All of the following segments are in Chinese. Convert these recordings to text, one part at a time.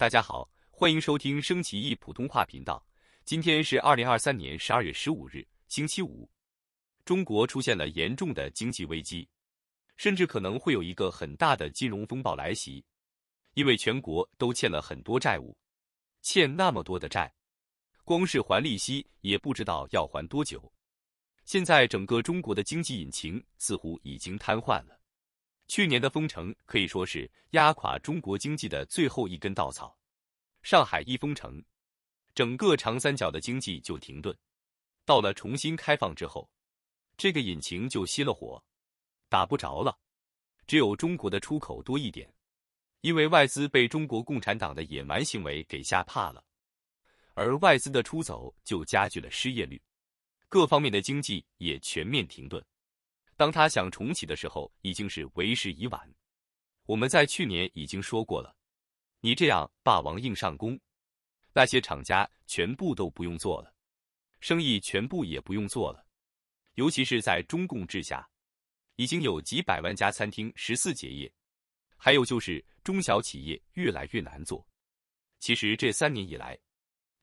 大家好，欢迎收听升旗易普通话频道。今天是二零二三年十二月十五日，星期五。中国出现了严重的经济危机，甚至可能会有一个很大的金融风暴来袭，因为全国都欠了很多债务，欠那么多的债，光是还利息也不知道要还多久。现在整个中国的经济引擎似乎已经瘫痪了。去年的封城可以说是压垮中国经济的最后一根稻草。上海一封城，整个长三角的经济就停顿。到了重新开放之后，这个引擎就熄了火，打不着了。只有中国的出口多一点，因为外资被中国共产党的野蛮行为给吓怕了，而外资的出走就加剧了失业率，各方面的经济也全面停顿。当他想重启的时候，已经是为时已晚。我们在去年已经说过了，你这样霸王硬上弓，那些厂家全部都不用做了，生意全部也不用做了。尤其是在中共治下，已经有几百万家餐厅十四结业，还有就是中小企业越来越难做。其实这三年以来，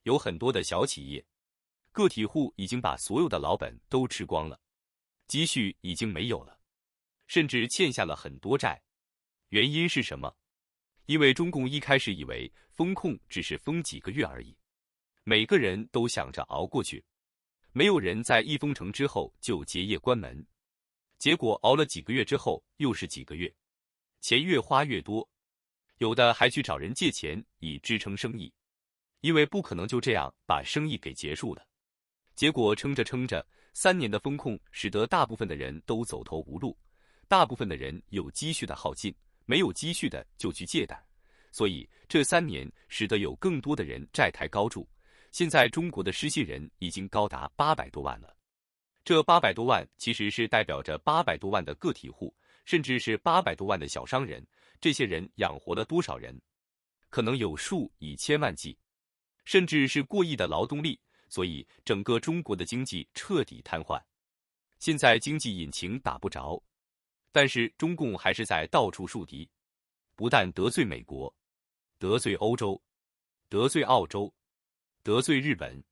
有很多的小企业、个体户已经把所有的老本都吃光了。积蓄已经没有了，甚至欠下了很多债。原因是什么？因为中共一开始以为封控只是封几个月而已，每个人都想着熬过去，没有人在一封城之后就结业关门。结果熬了几个月之后，又是几个月，钱越花越多，有的还去找人借钱以支撑生意，因为不可能就这样把生意给结束了。结果撑着撑着。三年的风控使得大部分的人都走投无路，大部分的人有积蓄的耗尽，没有积蓄的就去借贷，所以这三年使得有更多的人债台高筑。现在中国的失信人已经高达八百多万了，这八百多万其实是代表着八百多万的个体户，甚至是八百多万的小商人。这些人养活了多少人？可能有数以千万计，甚至是过亿的劳动力。所以，整个中国的经济彻底瘫痪。现在经济引擎打不着，但是中共还是在到处树敌，不但得罪美国，得罪欧洲，得罪澳洲，得罪日本，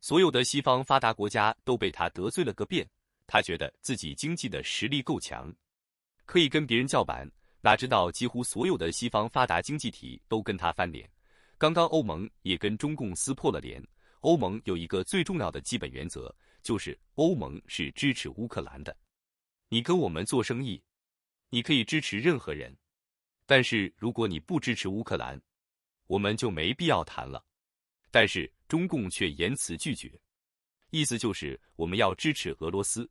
所有的西方发达国家都被他得罪了个遍。他觉得自己经济的实力够强，可以跟别人叫板，哪知道几乎所有的西方发达经济体都跟他翻脸。刚刚欧盟也跟中共撕破了脸。欧盟有一个最重要的基本原则，就是欧盟是支持乌克兰的。你跟我们做生意，你可以支持任何人，但是如果你不支持乌克兰，我们就没必要谈了。但是中共却言辞拒绝，意思就是我们要支持俄罗斯，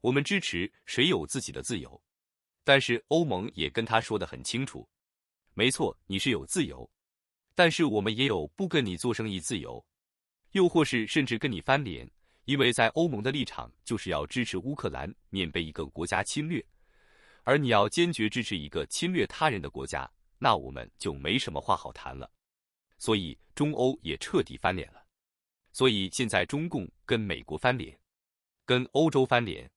我们支持谁有自己的自由。但是欧盟也跟他说得很清楚，没错，你是有自由，但是我们也有不跟你做生意自由。又或是甚至跟你翻脸，因为在欧盟的立场就是要支持乌克兰，免被一个国家侵略，而你要坚决支持一个侵略他人的国家，那我们就没什么话好谈了。所以中欧也彻底翻脸了。所以现在中共跟美国翻脸，跟欧洲翻脸，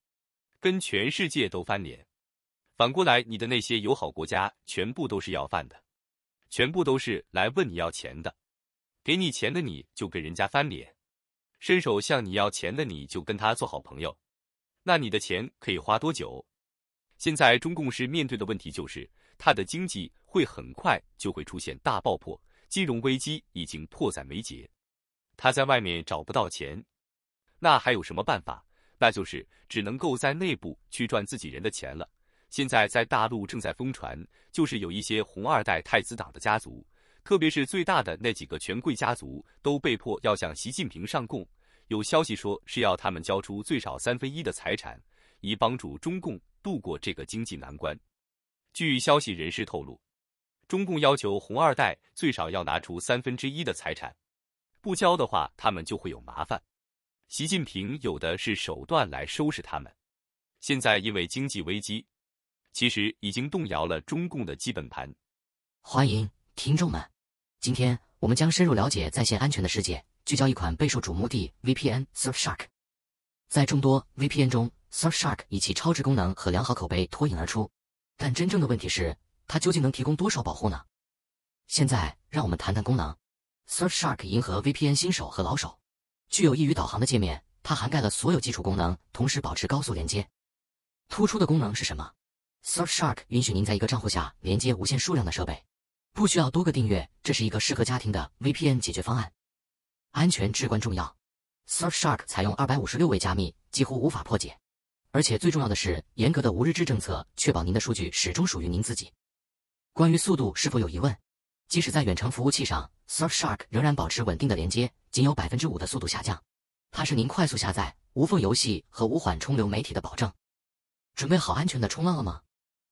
跟全世界都翻脸。反过来，你的那些友好国家全部都是要饭的，全部都是来问你要钱的。给你钱的你就跟人家翻脸，伸手向你要钱的你就跟他做好朋友，那你的钱可以花多久？现在中共是面对的问题就是他的经济会很快就会出现大爆破，金融危机已经迫在眉睫，他在外面找不到钱，那还有什么办法？那就是只能够在内部去赚自己人的钱了。现在在大陆正在疯传，就是有一些红二代太子党的家族。特别是最大的那几个权贵家族都被迫要向习近平上供，有消息说是要他们交出最少三分一的财产，以帮助中共度过这个经济难关。据消息人士透露，中共要求红二代最少要拿出三分之一的财产，不交的话他们就会有麻烦。习近平有的是手段来收拾他们。现在因为经济危机，其实已经动摇了中共的基本盘。欢迎听众们。今天我们将深入了解在线安全的世界，聚焦一款备受瞩目的 VPN Surfshark。在众多 VPN 中，Surfshark 以其超值功能和良好口碑脱颖而出。但真正的问题是，它究竟能提供多少保护呢？现在，让我们谈谈功能。Surfshark 迎合 VPN 新手和老手，具有易于导航的界面，它涵盖了所有基础功能，同时保持高速连接。突出的功能是什么？Surfshark 允许您在一个账户下连接无限数量的设备。不需要多个订阅，这是一个适合家庭的 VPN 解决方案。安全至关重要，Surfshark 采用二百五十六位加密，几乎无法破解。而且最重要的是，严格的无日志政策确保您的数据始终属于您自己。关于速度是否有疑问？即使在远程服务器上，Surfshark 仍然保持稳定的连接，仅有百分之五的速度下降。它是您快速下载、无缝游戏和无缓冲流媒体的保证。准备好安全的冲浪了吗？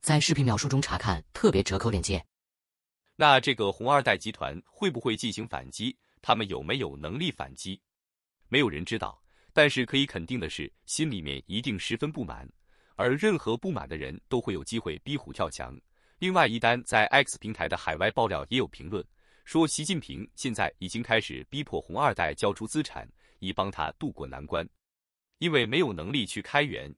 在视频描述中查看特别折扣链接。那这个红二代集团会不会进行反击？他们有没有能力反击？没有人知道。但是可以肯定的是，心里面一定十分不满。而任何不满的人都会有机会逼虎跳墙。另外一单在 X 平台的海外爆料也有评论说，习近平现在已经开始逼迫红二代交出资产，以帮他渡过难关。因为没有能力去开源，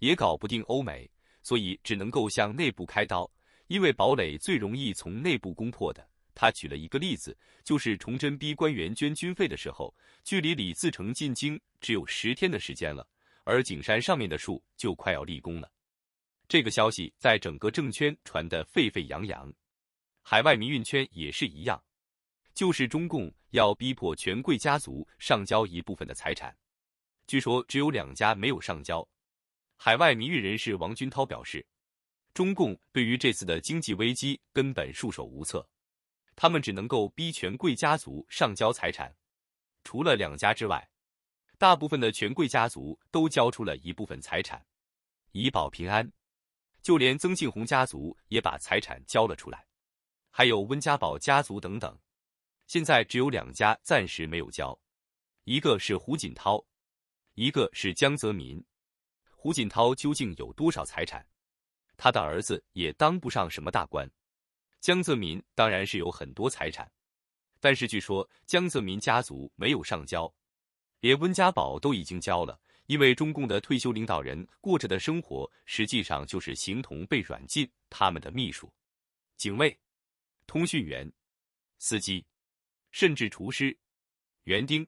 也搞不定欧美，所以只能够向内部开刀。因为堡垒最容易从内部攻破的。他举了一个例子，就是崇祯逼官员捐军费的时候，距离李自成进京只有十天的时间了，而景山上面的树就快要立功了。这个消息在整个政圈传得沸沸扬扬，海外民运圈也是一样，就是中共要逼迫权贵家族上交一部分的财产，据说只有两家没有上交。海外民运人士王军涛表示。中共对于这次的经济危机根本束手无策，他们只能够逼权贵家族上交财产。除了两家之外，大部分的权贵家族都交出了一部分财产，以保平安。就连曾庆红家族也把财产交了出来，还有温家宝家族等等。现在只有两家暂时没有交，一个是胡锦涛，一个是江泽民。胡锦涛究竟有多少财产？他的儿子也当不上什么大官。江泽民当然是有很多财产，但是据说江泽民家族没有上交，连温家宝都已经交了。因为中共的退休领导人过着的生活，实际上就是形同被软禁。他们的秘书、警卫、通讯员、司机，甚至厨师、园丁，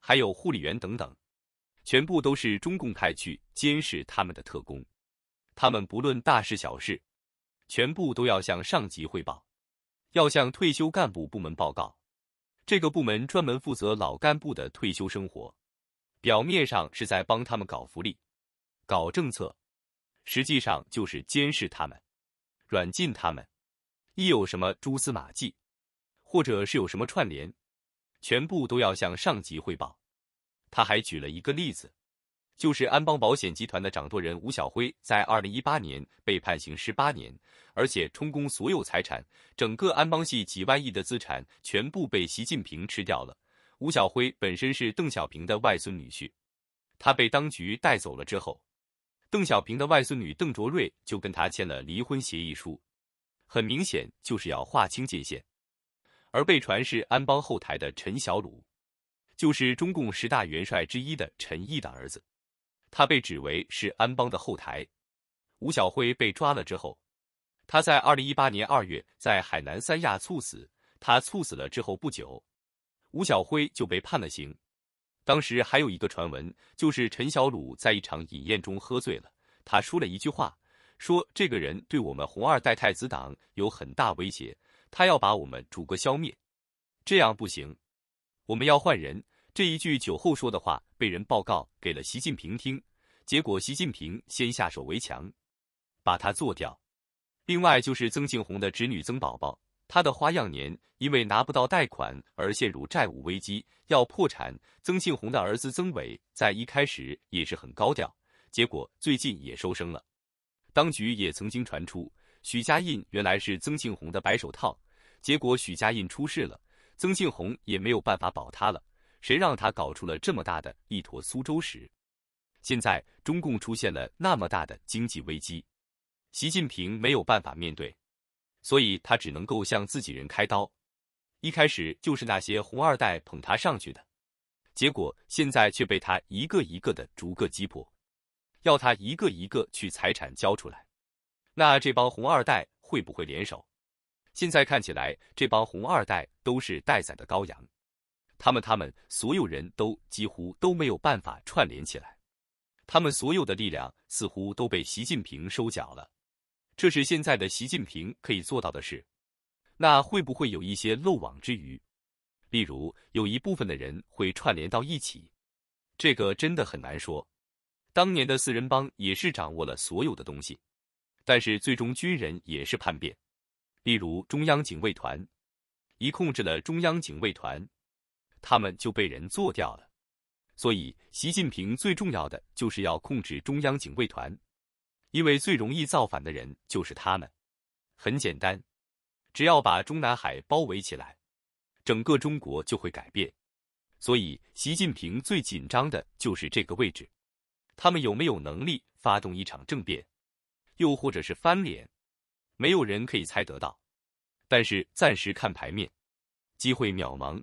还有护理员等等，全部都是中共派去监视他们的特工。他们不论大事小事，全部都要向上级汇报，要向退休干部部门报告。这个部门专门负责老干部的退休生活，表面上是在帮他们搞福利、搞政策，实际上就是监视他们、软禁他们。一有什么蛛丝马迹，或者是有什么串联，全部都要向上级汇报。他还举了一个例子。就是安邦保险集团的掌舵人吴晓辉，在二零一八年被判刑十八年，而且充公所有财产，整个安邦系几万亿的资产全部被习近平吃掉了。吴晓辉本身是邓小平的外孙女婿，他被当局带走了之后，邓小平的外孙女邓卓瑞就跟他签了离婚协议书，很明显就是要划清界限。而被传是安邦后台的陈小鲁，就是中共十大元帅之一的陈毅的儿子。他被指为是安邦的后台，吴小辉被抓了之后，他在二零一八年二月在海南三亚猝死。他猝死了之后不久，吴小辉就被判了刑。当时还有一个传闻，就是陈小鲁在一场饮宴中喝醉了，他说了一句话，说这个人对我们红二代太子党有很大威胁，他要把我们逐个消灭，这样不行，我们要换人。这一句酒后说的话被人报告给了习近平听，结果习近平先下手为强，把他做掉。另外就是曾庆红的侄女曾宝宝，她的花样年因为拿不到贷款而陷入债务危机，要破产。曾庆红的儿子曾伟在一开始也是很高调，结果最近也收声了。当局也曾经传出许家印原来是曾庆红的白手套，结果许家印出事了，曾庆红也没有办法保他了。谁让他搞出了这么大的一坨苏州石？现在中共出现了那么大的经济危机，习近平没有办法面对，所以他只能够向自己人开刀。一开始就是那些红二代捧他上去的，结果现在却被他一个一个的逐个击破，要他一个一个去财产交出来。那这帮红二代会不会联手？现在看起来，这帮红二代都是待宰的羔羊。他们，他们所有人都几乎都没有办法串联起来，他们所有的力量似乎都被习近平收缴了，这是现在的习近平可以做到的事。那会不会有一些漏网之鱼？例如有一部分的人会串联到一起，这个真的很难说。当年的四人帮也是掌握了所有的东西，但是最终军人也是叛变。例如中央警卫团，一控制了中央警卫团。他们就被人做掉了，所以习近平最重要的就是要控制中央警卫团，因为最容易造反的人就是他们。很简单，只要把中南海包围起来，整个中国就会改变。所以习近平最紧张的就是这个位置，他们有没有能力发动一场政变，又或者是翻脸，没有人可以猜得到。但是暂时看牌面，机会渺茫。